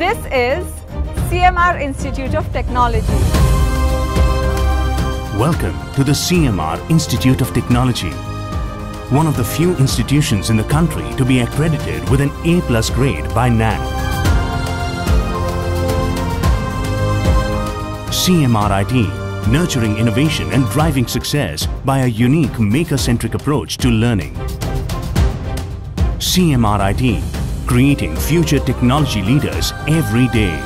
This is CMR Institute of Technology. Welcome to the CMR Institute of Technology, one of the few institutions in the country to be accredited with an A-plus grade by NAN. CMRIT, nurturing innovation and driving success by a unique maker-centric approach to learning. CMRIT creating future technology leaders every day.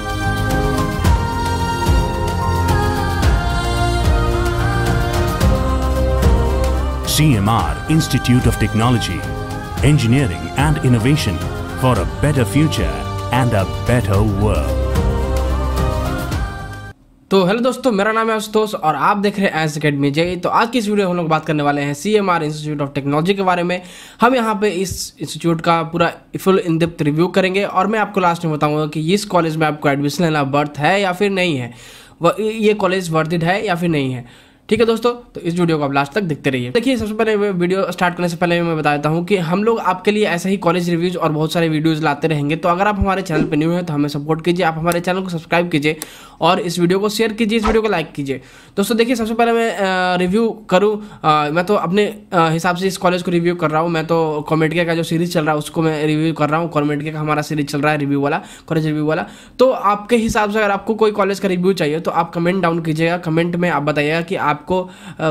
CMR Institute of Technology, Engineering and Innovation for a better future and a better world. तो hello दोस्तों मेरा नाम है आशुतोष और आप देख रहे हैं एस अकेडमी जय तो आज की इस वीडियो हम लोग बात करने वाले हैं C M R Institute of Technology के बारे में हम यहाँ पे इस इंस्टीट्यूट का पूरा फुल इन डेप्थ रिव्यू करेंगे और मैं आपको लास्ट में बताऊंगा कि इस कॉलेज में आपको एडमिशन लेना बर्थ है या फिर नहीं है ये कॉलेज वर्थिड है या फिर नहीं है ठीक है दोस्तों तो इस वीडियो को आप लास्ट तक देखते रहिए देखिए सबसे पहले वीडियो स्टार्ट करने से पहले मैं बता देता हूँ कि हम लोग आपके लिए ऐसे ही कॉलेज रिव्यूज और बहुत सारे वीडियोज लाते रहेंगे तो अगर आप हमारे चैनल पर न्यू है तो हमें सपोर्ट कीजिए आप हमारे चैनल को सब्सक्राइब कीजिए और इस वीडियो को शेयर कीजिए इस वीडियो को लाइक कीजिए दोस्तों देखिए सबसे पहले मैं रिव्यू करूँ मैं तो अपने हिसाब से इस कॉलेज को रिव्यू कर रहा हूँ मैं तो कॉमेडिया का जो सीरीज चल रहा है उसको मैं रिव्यू कर रहा हूँ कॉमेडिया का हमारा सीरीज चल रहा है रिव्यू वाला कॉलेज रिव्यू वाला तो आपके हिसाब से अगर आपको कोई कॉलेज का रिव्यू चाहिए तो आप कमेंट डाउन कीजिएगा कमेंट में आप बताइएगा कि आप आपको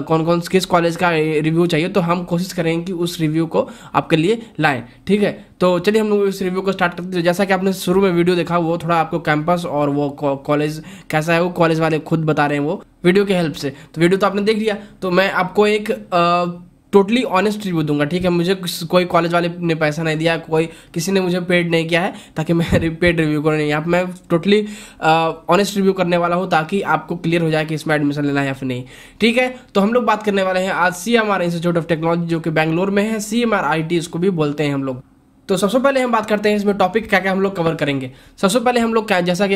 कौन कौन किस कॉलेज का रिव्यू चाहिए तो हम कोशिश करेंगे कि उस रिव्यू को आपके लिए लाएँ ठीक है तो चलिए हम लोग इस रिव्यू को स्टार्ट करते हैं जैसा कि आपने शुरू में वीडियो देखा वो थोड़ा आपको कैंपस और वो कॉलेज कैसा है वो कॉलेज वाले खुद बता रहे हैं वो वीडियो के हेल्प से तो वीडियो तो आपने देख लिया तो मैं आपको एक आ, टोटली ऑनेस्ट रिव्यू दूंगा ठीक है मुझे कोई कॉलेज वाले ने पैसा नहीं दिया कोई किसी ने मुझे पेड नहीं किया है ताकि मैं पेड रिव्यू करूँ यहाँ पर मैं टोटली ऑनेस्ट रिव्यू करने वाला हूँ ताकि आपको क्लियर हो जाए कि इसमें एडमिशन लेना है या फिर नहीं ठीक है तो हम लोग बात करने वाले हैं आज C M R Institute of Technology जो कि बैंगलोर में है C M R I T इसको भी बोलते हैं हम लोग तो सबसे पहले हम बात करते हैं इसमें टॉपिक क्या क्या हम लोग कवर करेंगे सबसे पहले हम लोग क्या जैसा कि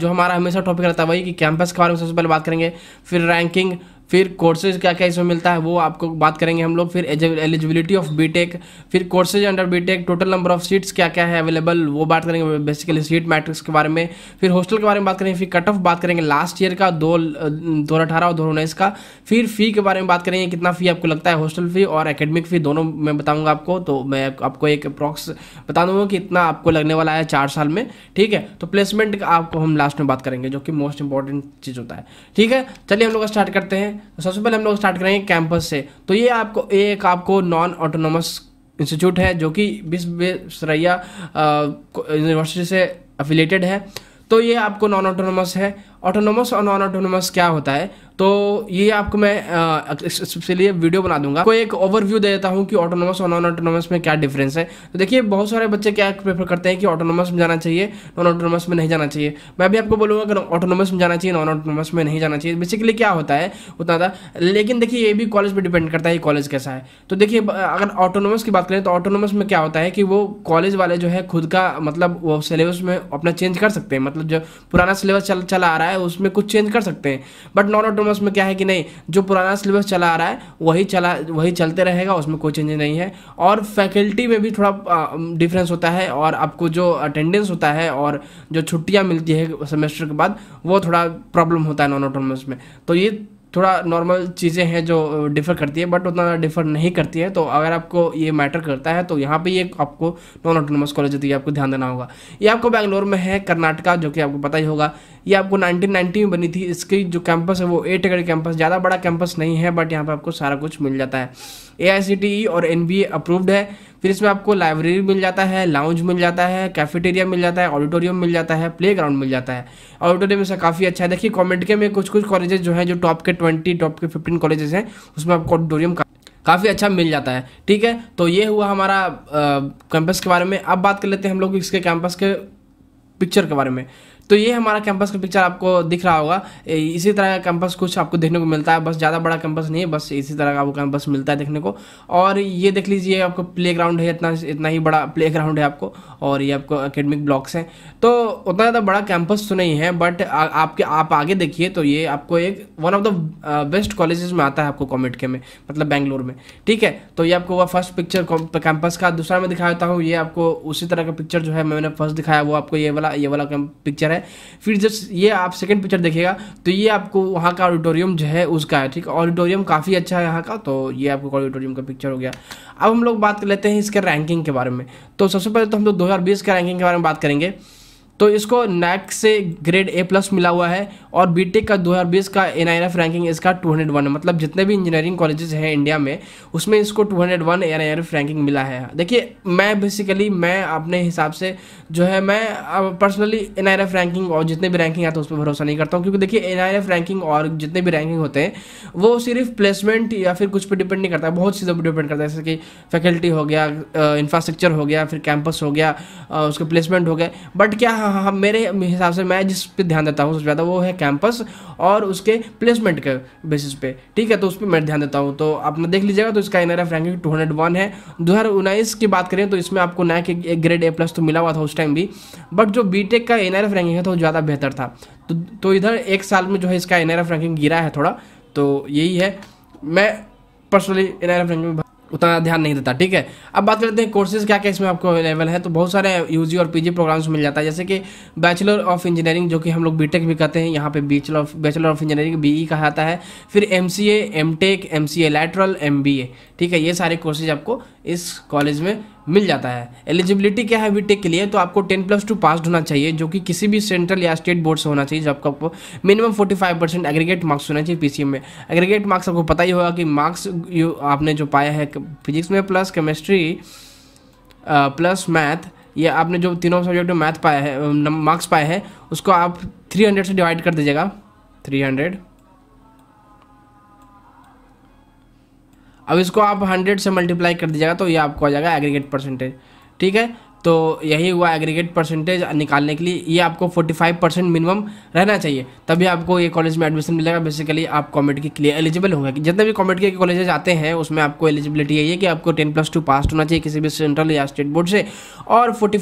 जो हमारा हमेशा टॉपिक रहता है वही कि कैंपस के बारे में सबसे पहले बात करेंगे फिर रैंकिंग फिर कोर्सेज क्या क्या इसमें मिलता है वो आपको बात करेंगे हम लोग फिर एलिजिबिलिटी ऑफ बीटेक फिर courses under B Tech total number of seats क्या क्या है अवेलेबल वो बात करेंगे बेसिकली सीट मैट्रिक्स के बारे में फिर हॉस्टल के बारे में बात करेंगे फिर कट ऑफ बात करेंगे लास्ट ईयर का दो दो अठारह और दो उन्नीस का फिर फ़ी के बारे में बात करेंगे कितना फ़ी आपको लगता है हॉस्टल फ़ी और एकेडमिक फ़ी दोनों मैं बताऊँगा आपको तो मैं आपको एक अप्रॉक्स बता दूँगा कि इतना आपको लगने वाला है चार साल में ठीक है तो प्लेसमेंट आपको हम लास्ट में बात करेंगे जो कि मोस्ट इंपॉर्टेंट चीज़ होता है ठीक है चलिए हम लोग स्टार्ट करते हैं तो सबसे पहले हम लोग स्टार्ट करेंगे कैंपस से तो ये आपको एक आपको नॉन ऑटोनोमस इंस्टीट्यूट है जो कि विश्वसरैया यूनिवर्सिटी से अफिलेटेड है तो ये आपको नॉन ऑटोनोमस है ऑटोनोमस और नॉन ऑटोनोमस क्या होता है तो ये आपको मैं इसके लिए वीडियो बना दूंगा कोई एक ओवरव्यू दे देता हूँ कि ऑटोनोमस और नॉन ऑटोनोमस में क्या डिफरेंस है तो देखिए बहुत सारे बच्चे क्या प्रेफर करते हैं कि ऑटोनोमस में जाना चाहिए नॉन ऑटोनोमस में नहीं जाना चाहिए मैं भी आपको बोलूँगा अगर ऑटोनोमस में जाना चाहिए नॉन ऑटोनोमस में नहीं जाना चाहिए बेसिकली क्या होता है उतना था लेकिन देखिए ये भी कॉलेज पर डिपेंड करता है कॉलेज कैसा है तो देखिए अगर ऑटोनोमस की बात करें तो ऑटोनोमस में क्या होता है कि वो कॉलेज वाले जो है खुद का मतलब वो सिलेबस में अपना चेंज कर सकते हैं मतलब जो पुराना सिलेबस चल चला आ रहा है रहा है उसमें कुछ चेंज कर सकते हैं बट नॉन ऑटोनोमस में क्या है कि नहीं जो पुराना सिलेबस चला आ रहा है वही चला वही चलते रहेगा उसमें कोई चेंज नहीं है और फैकल्टी में भी थोड़ा डिफरेंस होता है और आपको जो अटेंडेंस होता है और जो छुट्टियाँ मिलती है सेमेस्टर के बाद वो थोड़ा प्रॉब्लम होता है नॉन ऑटोनोमस में तो ये थोड़ा नॉर्मल चीज़ें हैं जो डिफ़र करती है बट उतना डिफ़र नहीं करती है तो अगर आपको ये मैटर करता है तो यहाँ पे ये आपको नॉन ऑटोनोमस कॉलेज होती है तो आपको ध्यान देना होगा ये आपको बैंगलोर में है कर्नाटका जो कि आपको पता ही होगा ये आपको 1990 में बनी थी इसकी जो कैंपस है वो एट एकड़ कैंपस ज़्यादा बड़ा कैंपस नहीं है बट यहाँ पर आपको सारा कुछ मिल जाता है ए e और एन अप्रूव्ड है फिर इसमें आपको लाइब्रेरी मिल जाता है लाउंज मिल जाता है कैफेटेरिया मिल जाता है ऑडिटोरियम मिल जाता है प्ले ग्राउंड मिल जाता है ऑडिटोरियम इसका काफ़ी अच्छा है देखिए कॉमेंट के में कुछ कुछ कॉलेजेस जो है जो टॉप के ट्वेंटी टॉप के फिफ्टीन कॉलेजेस हैं उसमें आपको ऑडिटोरियम काफ़ी अच्छा मिल जाता है ठीक है तो ये हुआ हमारा कैंपस के बारे में अब बात कर लेते हैं हम लोग इसके कैंपस के पिक्चर के बारे में तो ये हमारा कैंपस का पिक्चर आपको दिख रहा होगा इसी तरह का कैंपस कुछ आपको देखने को मिलता है बस ज़्यादा बड़ा कैंपस नहीं है बस इसी तरह का आपको कैंपस मिलता है देखने को और ये देख लीजिए आपको प्ले ग्राउंड है इतना इतना ही बड़ा प्ले ग्राउंड है आपको और ये आपको अकेडमिक ब्लॉक्स हैं तो उतना ज़्यादा बड़ा कैंपस तो नहीं है बट आपके आप आगे देखिए तो ये आपको एक one of the best colleges में आता है आपको कॉमेट के में मतलब बैंगलोर में ठीक है तो ये आपको वह फर्स्ट पिक्चर कैंपस का दूसरा मैं दिखाता हूँ ये आपको उसी तरह का पिक्चर जो है मैंने फर्स्ट दिखाया वो आपको ये वाला ये वाला पिक्चर है है फिर जब ये आप सेकेंड पिक्चर देखिएगा तो ये आपको वहाँ का ऑडिटोरियम जो है उसका है ठीक है ऑडिटोरियम काफ़ी अच्छा है यहाँ का तो ये आपको ऑडिटोरियम का पिक्चर हो गया अब हम लोग बात कर लेते हैं इसके रैंकिंग के बारे में तो सबसे पहले तो हम लोग दो के रैंकिंग के बारे में बात करेंगे तो इसको नैक से ग्रेड ए प्लस मिला हुआ है और बीटेक e का 2020 का एन आई रैंकिंग इसका 201 है मतलब जितने भी इंजीनियरिंग कॉलेजेस हैं इंडिया में उसमें इसको 201 एन रैंकिंग मिला है देखिए मैं बेसिकली मैं अपने हिसाब से जो है मैं पर्सनली एन रैंकिंग और जितने भी रैंकिंग आते है उस पर भरोसा नहीं करता हूँ क्योंकि देखिए एन रैंकिंग और जितने भी रैंकिंग होते हैं वो सिर्फ प्लेसमेंट या फिर कुछ पर डिपेंड नहीं करता बहुत चीज़ों पर डिपेंड करता है जैसे कि फैकल्टी हो गया इंफ्रास्ट्रक्चर हो गया फिर कैंपस हो गया उसके प्लेसमेंट हो गया बट क्या हाँ हाँ हाँ मेरे हिसाब से मैं जिस पे ध्यान देता हूँ सबसे ज़्यादा वो है कैंपस और उसके प्लेसमेंट के बेसिस पे ठीक है तो उस पर मैं ध्यान देता हूँ तो आपने देख लीजिएगा तो इसका N ranking two hundred one है दो हज़ार उन्नीस की बात करें तो इसमें आपको नैक एक ग्रेड ए प्लस तो मिला हुआ था उस टाइम भी बट जो बी टेक का एन रैंकिंग है तो ज़्यादा बेहतर था तो, तो इधर एक साल में जो है इसका एन रैंकिंग गिरा है थोड़ा तो यही है मैं पर्सनली एन रैंकिंग उतना ध्यान नहीं देता ठीक है अब बात करते हैं कोर्सेज क्या क्या इसमें आपको अवेलेबल है तो बहुत सारे यूजी और पीजी प्रोग्राम्स मिल जाता है जैसे कि बैचलर ऑफ इंजीनियरिंग जो कि हम लोग बीटेक भी कहते हैं यहाँ पे bachelor of bachelor of engineering BE कहा जाता है फिर M C M Tech M C A lateral M B A ठीक है ये सारे कोर्सेज आपको इस कॉलेज में मिल जाता है एलिजिबिलिटी क्या है बीटेक के लिए तो आपको टेन प्लस टू पास होना चाहिए जो कि किसी भी सेंट्रल या स्टेट बोर्ड से होना चाहिए जो आपको आपको minimum forty five percent aggregate marks होना चाहिए पीसीएम में एग्रीगेट मार्क्स आपको पता ही होगा कि मार्क्स आपने जो पाया है फिजिक्स में प्लस केमिस्ट्री प्लस मैथ या आपने जो तीनों सब्जेक्ट में मैथ पाया है मार्क्स पाए हैं उसको आप थ्री हंड्रेड से डिवाइड कर दीजिएगा थ्री हंड्रेड अब इसको आप हंड्रेड से मल्टीप्लाई कर दीजिएगा तो ये आपको आ जाएगा एग्रीगेट परसेंटेज ठीक है तो यही हुआ एग्रीगेट परसेंटेज निकालने के लिए ये आपको 45 परसेंट मिनिमम रहना चाहिए तभी आपको ये कॉलेज में एडमिशन मिलेगा बेसिकली आप कॉमेट के लिए एलिजिबल होंगे जितने भी कॉमेट के कॉलेजेस आते हैं उसमें आपको एलिजिबिलिटी यही है कि आपको टेन प्लस टू पास होना चाहिए किसी भी सेंट्रल या स्टेट बोर्ड से और फोर्टी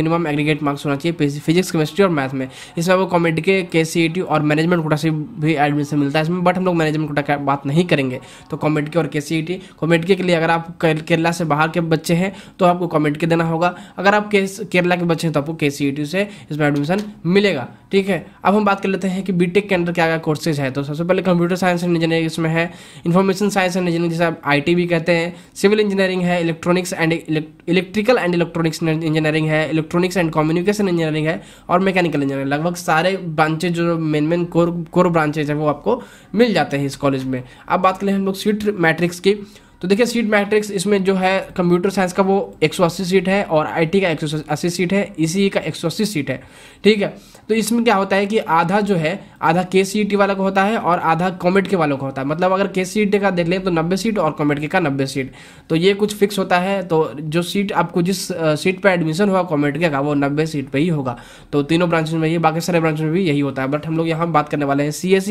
मिनिमम एग्रीगेट मार्क्स होना चाहिए फिजिक्स केमिस्ट्री और मैथ में इसमें आपको कॉमेट के के e और मैनेजमेंट कोटा से भी एडमिशन मिलता है इसमें बट हम लोग मैनेजमेंट कोटा का बात नहीं करेंगे तो कॉमेट के और e के सी के लिए अगर आप केरला से बाहर के बच्चे हैं तो आपको कॉमेड के देना होगा अगर आप केस केरला के बच्चे हैं तो आपको के से इसमें एडमिशन मिलेगा ठीक है अब हम बात कर लेते हैं कि बीटेक के अंदर क्या क्या कोर्सेज है तो सबसे पहले कंप्यूटर साइंस एंड इंजीनियरिंग इसमें है इन्फॉर्मेशन साइंस एंड इंजीनियरिंग जैसे आप आई भी कहते हैं सिविल इंजीनियरिंग है electronics and electrical and electronics engineering है इलेक्ट्रॉनिक्स एंड कम्युनिकेशन इंजीनियरिंग है और मैकेनिकल इंजीनियरिंग लगभग सारे ब्रांचेज जो main main core core branches है वो आपको मिल जाते हैं इस कॉलेज में अब बात करें हम लोग सीट मैट्रिक्स की तो देखिए सीट मैट्रिक्स इसमें जो है कंप्यूटर साइंस का वो एक सीट है और आईटी का एक सीट है ई e e का एक सीट है ठीक है तो इसमें क्या होता है कि आधा जो है आधा के सी का होता है और आधा कॉमेट के वालों का होता है मतलब अगर के सी e का देख लें तो नब्बे सीट और कॉमेट के का नब्बे सीट तो ये कुछ फिक्स होता है तो जो सीट आपको जिस सीट पर एडमिशन हुआ कॉमेट के का वो नब्बे सीट पर ही होगा तो तीनों ब्रांच में ही बाकी सारे ब्रांच में भी यही होता है बट हम लोग यहाँ बात करने वाले हैं सी एस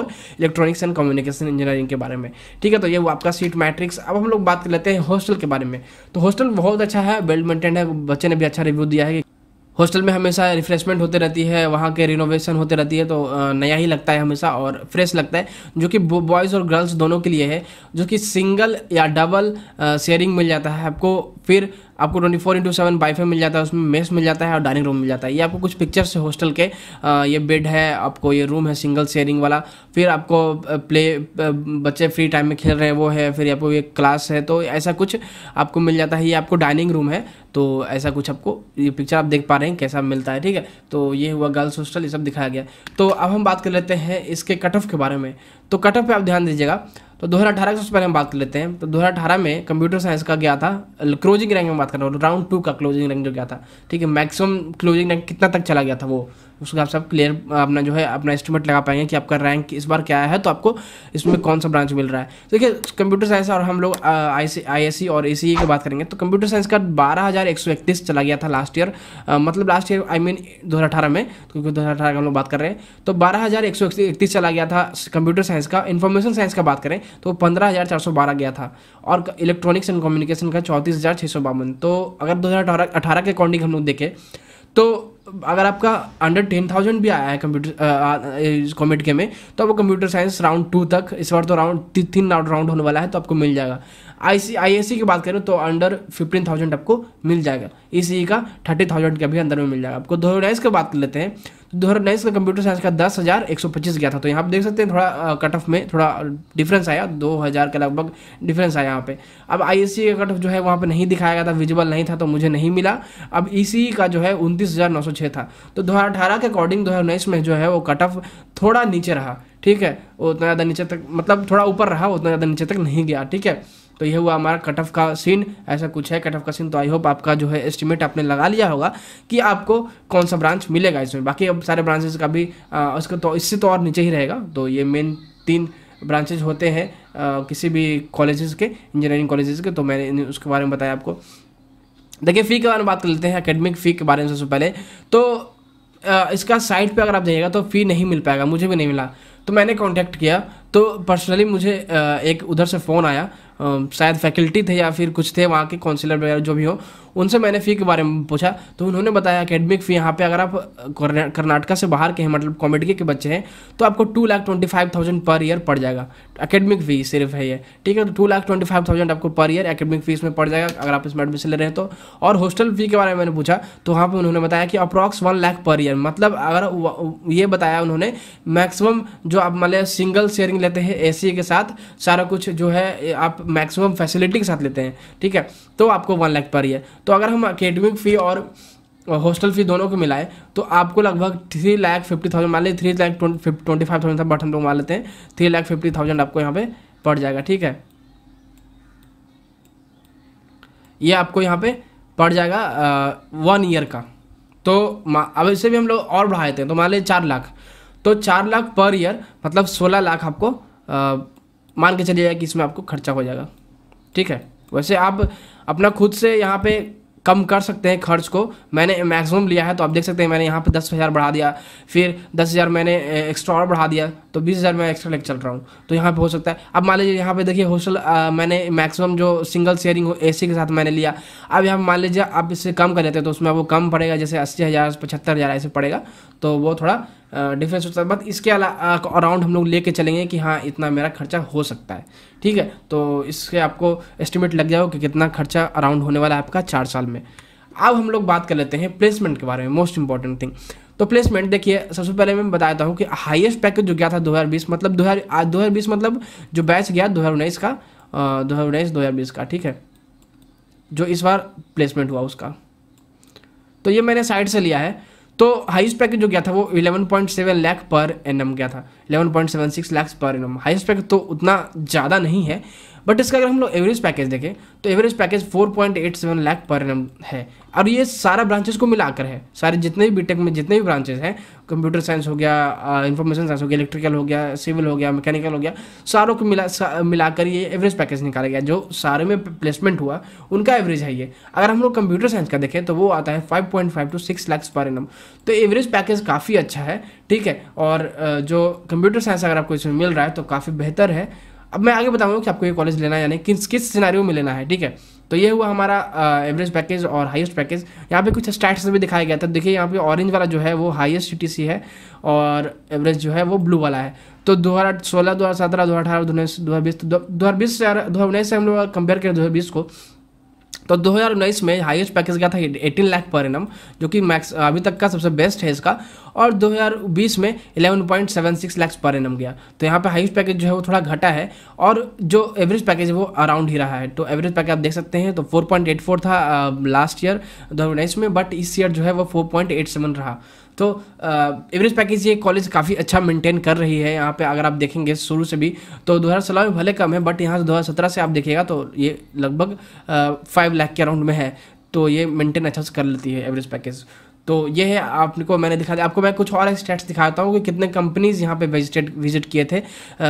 और इलेक्ट्रॉनिक्स एंड कम्युनिकेशन इंजीनियरिंग के बारे में ठीक है तो ये आपका सीट मैट मैट्रिक्स अब हम लोग बात कर लेते हैं हॉस्टल के बारे में तो हॉस्टल बहुत अच्छा है वेल मेंटेन है बच्चे ने भी अच्छा रिव्यू दिया है हॉस्टल में हमेशा रिफ्रेशमेंट होते रहती है वहाँ के रिनोवेशन होते रहती है तो नया ही लगता है हमेशा और फ्रेश लगता है जो कि बॉयज़ और गर्ल्स दोनों के लिए है जो कि सिंगल या डबल शेयरिंग मिल जाता है आपको फिर आपको twenty four into seven WiFi मिल जाता है उसमें मेस मिल जाता है और डाइनिंग रूम मिल जाता है ये आपको कुछ पिक्चर्स है हॉस्टल के आ, ये बेड है आपको ये रूम है सिंगल शेयरिंग वाला फिर आपको प्ले बच्चे फ्री टाइम में खेल रहे हैं वो है फिर आपको ये क्लास है तो ऐसा कुछ आपको मिल जाता है ये आपको डाइनिंग रूम है तो ऐसा कुछ आपको ये पिक्चर आप देख पा रहे हैं कैसा मिलता है ठीक है तो ये हुआ गर्ल्स हॉस्टल ये सब दिखाया गया तो अब हम बात कर लेते हैं इसके कट ऑफ के बारे में तो कट ऑफ पर आप ध्यान दीजिएगा तो दो हज़ार अठारह सबसे पहले हम बात कर लेते हैं तो दो हज़ार अठारह में कंप्यूटर साइंस का गया था क्लोजिंग रैंक में बात कर रहा हूँ राउंड टू का क्लोजिंग रैंक जो गया था ठीक है मैक्सिमम क्लोजिंग रैंक कितना तक चला गया था वो उसका आप सब क्लियर अपना जो है अपना एस्टिमेट लगा पाएंगे कि आपका रैंक इस बार क्या है तो आपको इसमें कौन सा ब्रांच मिल रहा है तो देखिए कंप्यूटर साइंस और हम लोग आई एस सी और ए सी e की बात करेंगे तो कंप्यूटर साइंस का बारह हज़ार एक सौ इकतीस चला गया था लास्ट ईयर मतलब लास्ट ईयर आई मीन दो हज़ार अठारह में तो क्योंकि दो हज़ार अठारह का हम लोग बात कर रहे हैं तो बारह हज़ार एक सौ इकतीस चला गया था कंप्यूटर साइंस का इन्फॉर्मेशन साइंस का बात करें तो पंद्रह हज़ार चार सौ बारह गया था और इलेक्ट्रॉनिक्स एंड कम्युनिकेशन का चौंतीस हज़ार सौ बावन तो अगर दो हज़ार अठारह के अकॉर्डिंग हम लोग देखें तो अगर आपका अंडर टेन थाउजेंड भी आया है कंप्यूटर कॉमेट के में तो आपको कंप्यूटर साइंस राउंड टू तक इस बार तो राउंड तीन राउंड राउंड होने वाला है तो आपको मिल जाएगा आई आईएससी की बात करें तो अंडर फिफ्टीन थाउजेंड आपको मिल जाएगा ई e e का थर्टी थाउजेंड के भी अंदर में मिल जाएगा आपको दो हज़ार उन्नीस की बात कर लेते हैं तो दो हज़ार उन्नीस का कंप्यूटर साइंस का दस हज़ार एक सौ पच्चीस गया था तो यहाँ आप देख सकते हैं थोड़ा कट ऑफ में थोड़ा डिफरेंस आया दो हज़ार के लगभग डिफरेंस आया यहाँ पे अब आई का कट ऑफ जो है वहाँ पे नहीं दिखाया गया था विजिबल नहीं था तो मुझे नहीं मिला अब ई e का जो है उनतीस हज़ार नौ सौ छः था तो दो हज़ार अठारह के अकॉर्डिंग दो हज़ार उन्नीस में जो है वो कट ऑफ थोड़ा नीचे रहा ठीक है उतना ज़्यादा नीचे तक मतलब थोड़ा ऊपर रहा उतना ज़्यादा नीचे तक नहीं गया ठीक है तो यह हुआ हमारा कट ऑफ का सीन ऐसा कुछ है कट ऑफ का सीन तो आई होप आपका जो है एस्टिमेट आपने लगा लिया होगा कि आपको कौन सा ब्रांच मिलेगा इसमें बाकी अब सारे ब्रांचेज का भी उसका तो इससे तो और नीचे ही रहेगा तो ये मेन तीन ब्रांचेज होते हैं किसी भी कॉलेजेस के इंजीनियरिंग कॉलेजेस के तो मैंने उसके बारे में बताया आपको देखिए फ़ी के बारे में बात कर लेते हैं अकेडमिक फ़ी के बारे में सबसे पहले तो इसका साइट पे अगर आप जाइएगा तो फ़ी नहीं मिल पाएगा मुझे भी नहीं मिला तो मैंने कांटेक्ट किया तो पर्सनली मुझे एक उधर से फ़ोन आया शायद फैकल्टी थे या फिर कुछ थे वहाँ के काउंसिलर वगैरह जो भी हो उनसे मैंने फ़ी के बारे में पूछा तो उन्होंने बताया अकेडमिक फ़ी यहाँ पे अगर आप कर्नाटका से बाहर के हैं मतलब कॉमेडी के बच्चे हैं तो आपको two lakh twenty five thousand per year पड़ जाएगा अकेडमिक फ़ी सिर्फ है ये ठीक है तो two lakh twenty five thousand आपको पर ईयर अकेडमिक फ़ीस में पड़ जाएगा अगर आप इसमें एडमिशन ले रहे हैं तो और हॉस्टल फ़ी के बारे में मैंने पूछा तो वहाँ पर उन्होंने बताया कि approx one lakh per year मतलब अगर ये बताया उन्होंने मैक्सिमम जो आप मान लिया सिंगल शेयरिंग लेते हैं ए के साथ सारा कुछ जो है आप मैक्सिमम फैसिलिटी के साथ लेते हैं ठीक है तो आपको वन लाख पर ही है तो अगर हम अकेडमिक फ़ी और हॉस्टल फ़ी दोनों को मिलाए तो आपको लगभग थ्री लाख फिफ्टी थाउजेंड मान लीजिए three lakh twenty five thousand था बट हम लोग मान लेते हैं थ्री लाख फिफ्टी थाउजेंड आपको यहाँ पे पड़ जाएगा ठीक है ये आपको यहाँ पे पड़ जाएगा वन ईयर का तो अब इसे भी हम लोग और बढ़ा देते हैं तो मान लीजिए चार लाख तो चार लाख पर ईयर मतलब सोलह लाख आपको मान के चलिएगा कि इसमें आपको खर्चा हो जाएगा ठीक है वैसे आप अपना खुद से यहाँ पे कम कर सकते हैं खर्च को मैंने मैक्सिमम लिया है तो आप देख सकते हैं मैंने यहाँ पे दस हज़ार बढ़ा दिया फिर दस हज़ार मैंने एक्स्ट्रा और बढ़ा दिया तो बीस हज़ार मैं एक्स्ट्रा लेकर चल रहा हूँ तो यहाँ पे हो सकता है अब मान लीजिए यहाँ पे देखिए हॉस्टल मैंने मैक्सिमम जो सिंगल शेयरिंग हो ए के साथ मैंने लिया अब यहाँ मान लीजिए आप इससे कम कर लेते हैं तो उसमें वो कम पड़ेगा जैसे अस्सी हज़ार पचहत्तर हज़ार ऐसे पड़ेगा तो वो थोड़ा डिफेंस होता है बट इसके अराउंड हम लोग लेके चलेंगे कि हाँ इतना मेरा खर्चा हो सकता है ठीक है तो इसके आपको एस्टिमेट लग जाओ कि कितना खर्चा अराउंड होने वाला है आपका चार साल में अब हम लोग बात कर लेते हैं प्लेसमेंट के बारे में मोस्ट इंपॉर्टेंट थिंग तो प्लेसमेंट देखिए सबसे पहले मैं बताता हूँ कि हाईएस्ट पैकेज जो गया था 2020 मतलब हज़ार बीस मतलब जो बैच गया उन्नीस का दो हज़ार उन्नीस दो हज़ार बीस का ठीक है जो इस बार प्लेसमेंट हुआ उसका तो ये मैंने साइड से लिया है तो हाईएस्ट पैकेज जो गया था वो 11.7 लाख पर एनम गया था 11.76 lakh per annum highest package तो उतना ज़्यादा नहीं है बट इसका अगर हम लोग एवरेज पैकेज देखें तो एवरेज पैकेज 4.87 लाख पर एन है और ये सारा ब्रांचेस को मिलाकर है सारे जितने भी बीटेक में जितने भी ब्रांचेस हैं कंप्यूटर साइंस हो गया इंफॉर्मेशन साइंस हो गया इलेक्ट्रिकल हो गया सिविल हो गया मैकेनिकल हो गया सारों को मिला सा, मिलाकर ये एवरेज पैकेज निकाला गया जो सारे में प्लेसमेंट हुआ उनका एवरेज है ये अगर हम लोग कंप्यूटर साइंस का देखें तो वो आता है five to six lakhs per annum तो एवरेज पैकेज काफ़ी अच्छा है ठीक है और जो कंप्यूटर साइंस अगर आपको इसमें मिल रहा है तो काफ़ी बेहतर है अब मैं आगे बताऊंगा कि आपको ये कॉलेज लेना है यानी किस किस सिनारियों में लेना है ठीक है तो ये हुआ हमारा एवरेज पैकेज और हाईएस्ट पैकेज यहाँ पे कुछ स्टैट्स भी दिखाया गया था देखिए यहाँ पे ऑरेंज वाला जो है वो हाईएस्ट सी है और एवरेज जो है वो ब्लू वाला है तो दो हज़ार सोलह दो हज़ार सत्रह दो हज़ार अठारह दो हज़ार बीस दो हज़ार बीस से दो हज़ार उन्नीस से हम लोग कंपेयर करें दो हज़ार बीस को तो 2019 में हाईएस्ट पैकेज गया था 18 लाख पर एनम जो कि मैक्स अभी तक का सबसे बेस्ट है इसका और 2020 में 11.76 लाख पर एनम गया तो यहाँ पे हाईएस्ट पैकेज जो है वो थोड़ा घटा है और जो एवरेज पैकेज है वो अराउंड ही रहा है तो एवरेज पैकेज आप देख सकते हैं तो 4.84 था लास्ट ईयर दो में बट इस ईयर जो है वो 4.87 रहा तो एवरेज पैकेज ये कॉलेज काफ़ी अच्छा मेंटेन कर रही है यहाँ पे अगर आप देखेंगे शुरू से भी तो दो हजार सोलह में भले कम है बट यहाँ से दो हज़ार सत्रह से आप देखिएगा तो ये लगभग फाइव लाख के अराउंड में है तो ये मेंटेन अच्छा से कर लेती है एवरेज पैकेज तो ये है आपको मैंने दिखा दिया आपको मैं कुछ और स्टेट्स दिखाता हूँ कि कितने कंपनीज़ यहाँ पे विजिटेड विजिट किए थे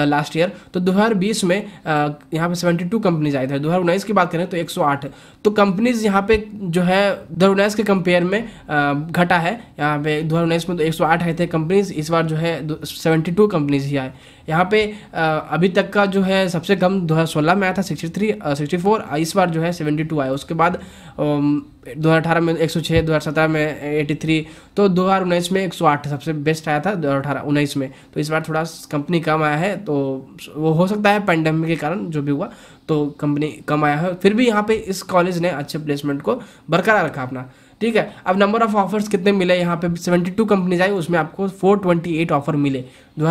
लास्ट uh, ईयर तो दो हज़ार बीस में uh, यहाँ पे टू कंपनीज आए थे दो हज़ार उन्नीस की बात करें तो एक सौ आठ तो कंपनीज यहाँ पे जो है दो हज़ार उन्नीस के कंपेयर में uh, घटा है यहाँ पे दो हज़ार उन्नीस में तो एक सौ आठ आए थे कंपनीज इस बार जो है टू कंपनीज ही आए यहाँ पे अभी तक का जो है सबसे कम दो हज़ार सोलह में आया था सिक्सटी थ्री सिक्सटी फोर इस बार जो है सेवेंटी टू आया उसके बाद um, 2018 में 106 सत्रह में 83 तो उन्नीस में 108 सबसे बेस्ट आया था अठारह उन्नीस में तो इस बार थोड़ा कंपनी कम आया है तो वो हो सकता है पैंडमिक के कारण जो भी हुआ तो कंपनी कम आया है फिर भी यहाँ पे इस कॉलेज ने अच्छे प्लेसमेंट को बरकरार रखा अपना ठीक है अब नंबर ऑफ ऑफर्स कितने मिले यहाँ पे 72 कंपनीज आई उसमें आपको एट ऑफर मिले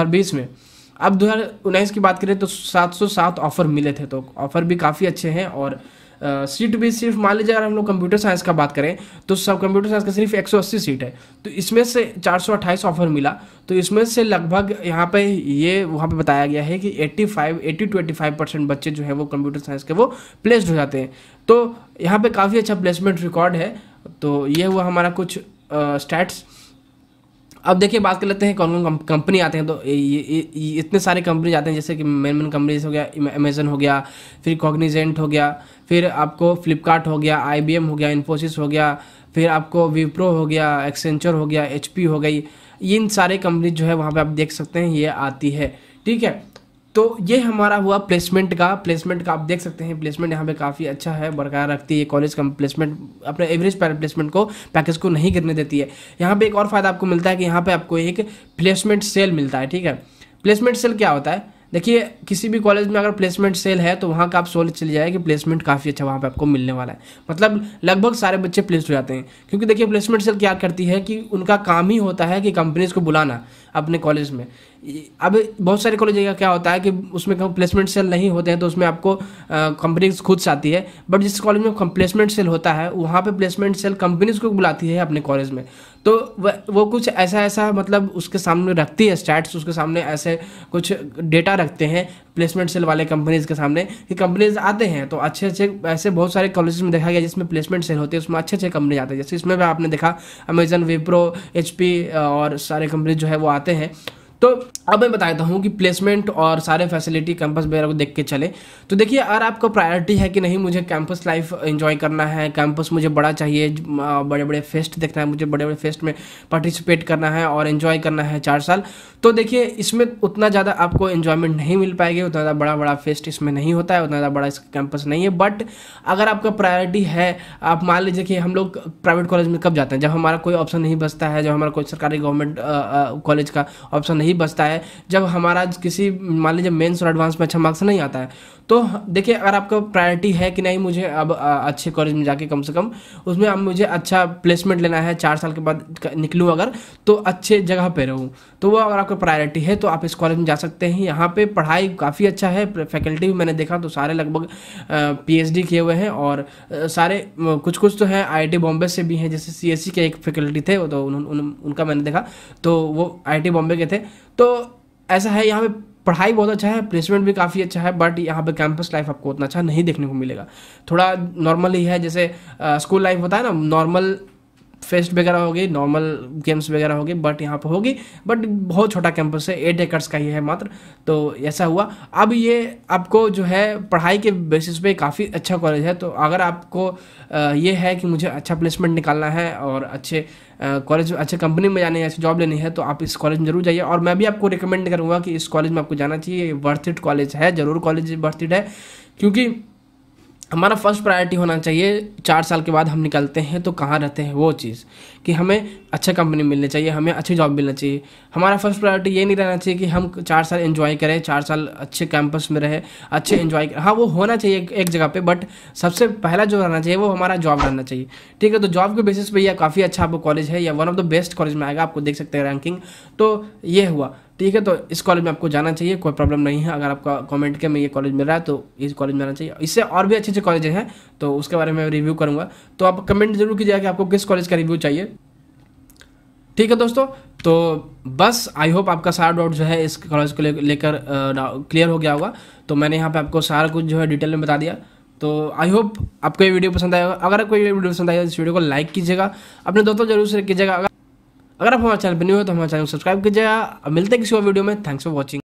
बीस में अब उन्नीस की बात करें तो सात ऑफर मिले थे तो ऑफर भी काफ़ी अच्छे हैं और सीट भी सिर्फ मान लीजिए अगर हम लोग कंप्यूटर साइंस का बात करें तो सब कंप्यूटर साइंस का सिर्फ 180 सीट है तो इसमें से 428 ऑफर मिला तो इसमें से लगभग यहाँ पे ये वहाँ पे बताया गया है कि 85 80 टू 85 परसेंट बच्चे जो है वो कंप्यूटर साइंस के वो प्लेस्ड हो जाते हैं तो यहाँ पर काफ़ी अच्छा प्लेसमेंट रिकॉर्ड है तो ये हुआ हमारा कुछ स्टैट्स अब देखिए बात कर लेते हैं कौन कौन कंपनी आते हैं तो ये, ये, ये इतने सारे कंपनीज आते हैं जैसे कि मेन मेन कंपनीज हो गया अमेजन हो गया फिर कॉग्निजेंट हो गया फिर आपको फ्लिपकार्ट हो गया आई हो गया इन्फोसिस हो गया फिर आपको विप्रो हो गया एक्सेंचर हो गया एच हो गई इन सारे कंपनी जो है वहाँ पर आप देख सकते हैं ये आती है ठीक है तो ये हमारा हुआ प्लेसमेंट का प्लेसमेंट का आप देख सकते हैं प्लेसमेंट यहाँ पे काफ़ी अच्छा है बरकरार रखती है कॉलेज का प्लेसमेंट अपने एवरेज प्लेसमेंट को पैकेज को नहीं गिरने देती है यहाँ पे एक और फ़ायदा आपको मिलता है कि यहाँ पे आपको एक प्लेसमेंट सेल मिलता है ठीक है प्लेसमेंट सेल क्या होता है देखिए किसी भी कॉलेज में अगर प्लेसमेंट सेल है तो वहाँ का आप सोच चले जाए कि प्लेसमेंट काफ़ी अच्छा वहाँ पे आपको मिलने वाला है मतलब लगभग सारे बच्चे प्लेस हो जाते हैं क्योंकि देखिए प्लेसमेंट सेल क्या करती है कि उनका काम ही होता है कि कंपनीज को बुलाना अपने कॉलेज में अब बहुत सारे कॉलेज का क्या होता है कि उसमें प्लेसमेंट सेल नहीं होते हैं तो उसमें आपको कंपनीज खुद से आती है बट जिस कॉलेज में प्लेसमेंट सेल होता है वहाँ पे प्लेसमेंट सेल कंपनीज को बुलाती है अपने कॉलेज में तो वो कुछ ऐसा ऐसा मतलब उसके सामने रखती है स्टैट्स उसके सामने ऐसे कुछ डेटा रखते हैं प्लेसमेंट सेल वाले कंपनीज के सामने कि कंपनीज आते हैं तो अच्छे अच्छे ऐसे बहुत सारे कॉलेज में देखा गया जिसमें प्लेसमेंट सेल होती है उसमें अच्छे अच्छे कंपनीज आते हैं जैसे इसमें भी आपने देखा अमेजन विप्रो एच और सारे कंपनीज जो है वो आते हैं तो अब मैं बताता हूँ कि प्लेसमेंट और सारे फैसिलिटी कैंपस वगैरह को देख के चले तो देखिए अगर आपको प्रायोरिटी है कि नहीं मुझे कैंपस लाइफ इन्जॉय करना है कैंपस मुझे बड़ा चाहिए बड़े बड़े फेस्ट देखना है मुझे बड़े बड़े फेस्ट में पार्टिसिपेट करना है और इन्जॉय करना है चार साल तो देखिए इसमें उतना ज़्यादा आपको इन्जॉयमेंट नहीं मिल पाएगी उतना ज़्यादा बड़ा बड़ा फेस्ट इसमें नहीं होता है उतना ज़्यादा बड़ा इसका कैंपस नहीं है बट अगर आपका प्रायोरिटी है आप मान लीजिए कि हम लोग प्राइवेट कॉलेज में कब जाते हैं जब हमारा कोई ऑप्शन नहीं बचता है जब हमारा कोई सरकारी गवर्नमेंट कॉलेज का ऑप्शन नहीं तभी बचता है जब हमारा किसी मान लीजिए मेन्स और एडवांस में अच्छा मार्क्स नहीं आता है तो देखिए अगर आपका प्रायोरिटी है कि नहीं मुझे अब अच्छे कॉलेज में जाके कम से कम उसमें अब मुझे अच्छा प्लेसमेंट लेना है चार साल के बाद निकलूँ अगर तो अच्छे जगह पर रहूँ तो वो अगर आपका प्रायोरिटी है तो आप इस कॉलेज में जा सकते हैं यहाँ पर पढ़ाई काफ़ी अच्छा है फैकल्टी भी मैंने देखा तो सारे लगभग पी किए हुए हैं और सारे कुछ कुछ तो हैं आई बॉम्बे से भी हैं जैसे सी के एक फैकल्टी थे वो तो उन, उन, उनका मैंने देखा तो वो आई बॉम्बे के थे तो ऐसा है यहाँ पे पढ़ाई बहुत अच्छा है प्लेसमेंट भी काफ़ी अच्छा है बट यहाँ पे कैंपस लाइफ आपको उतना अच्छा नहीं देखने को मिलेगा थोड़ा नॉर्मल ही है जैसे स्कूल लाइफ होता है ना नॉर्मल फेस्ट वगैरह होगी नॉर्मल गेम्स वगैरह होगी बट यहाँ पर होगी बट बहुत छोटा कैंपस है एट एकर्स का ही है मात्र तो ऐसा हुआ अब ये आपको जो है पढ़ाई के बेसिस पे काफ़ी अच्छा कॉलेज है तो अगर आपको ये है कि मुझे अच्छा प्लेसमेंट निकालना है और अच्छे कॉलेज अच्छे कंपनी में जाने अच्छी जॉब लेनी है तो आप इस कॉलेज में जरूर जाइए और मैं भी आपको रिकमेंड करूँगा कि इस कॉलेज में आपको जाना चाहिए वर्थ इट कॉलेज है ज़रूर कॉलेज वर्थ इट है क्योंकि हमारा फर्स्ट प्रायोरिटी होना चाहिए चार साल के बाद हम निकलते हैं तो कहाँ रहते हैं वो चीज़ कि हमें अच्छा कंपनी मिलनी चाहिए हमें अच्छी जॉब मिलना चाहिए हमारा फर्स्ट प्रायोरिटी ये नहीं रहना चाहिए कि हम चार साल इन्जॉय करें चार साल अच्छे कैंपस में रहे अच्छे इन्जॉय करें हाँ वो होना चाहिए एक जगह पर बट सबसे पहला जो रहना चाहिए वो हमारा जॉब रहना चाहिए ठीक है तो जॉब के बेसिस पर यह काफ़ी अच्छा आपको कॉलेज है या one of the best college में आएगा आपको देख सकते हैं रैंकिंग तो ये हुआ ठीक है तो इस कॉलेज में आपको जाना चाहिए कोई प्रॉब्लम नहीं है अगर आपका कमेंट के में ये कॉलेज मिल रहा है तो इस कॉलेज में आना चाहिए इससे और भी अच्छे अच्छे कॉलेज हैं तो उसके बारे में रिव्यू करूँगा तो आप कमेंट जरूर कीजिएगा कि आपको किस कॉलेज का रिव्यू चाहिए ठीक है दोस्तों तो बस आई होप आपका सारा डाउट जो है इस कॉलेज को लेकर क्लियर हो गया होगा तो मैंने यहाँ पे आपको सारा कुछ जो है डिटेल में बता दिया तो आई होप आपको ये वीडियो पसंद आएगा अगर आपको वीडियो पसंद आएगा इस वीडियो को लाइक कीजिएगा अपने दोस्तों जरूर शेयर कीजिएगा अगर अगर आप हमारे चैनल पर नहीं हो तो हमारे चैनल को सब्सक्राइब कीजिएगा मिलते हैं किसी और वीडियो में थैंक्स फॉर वॉचिंग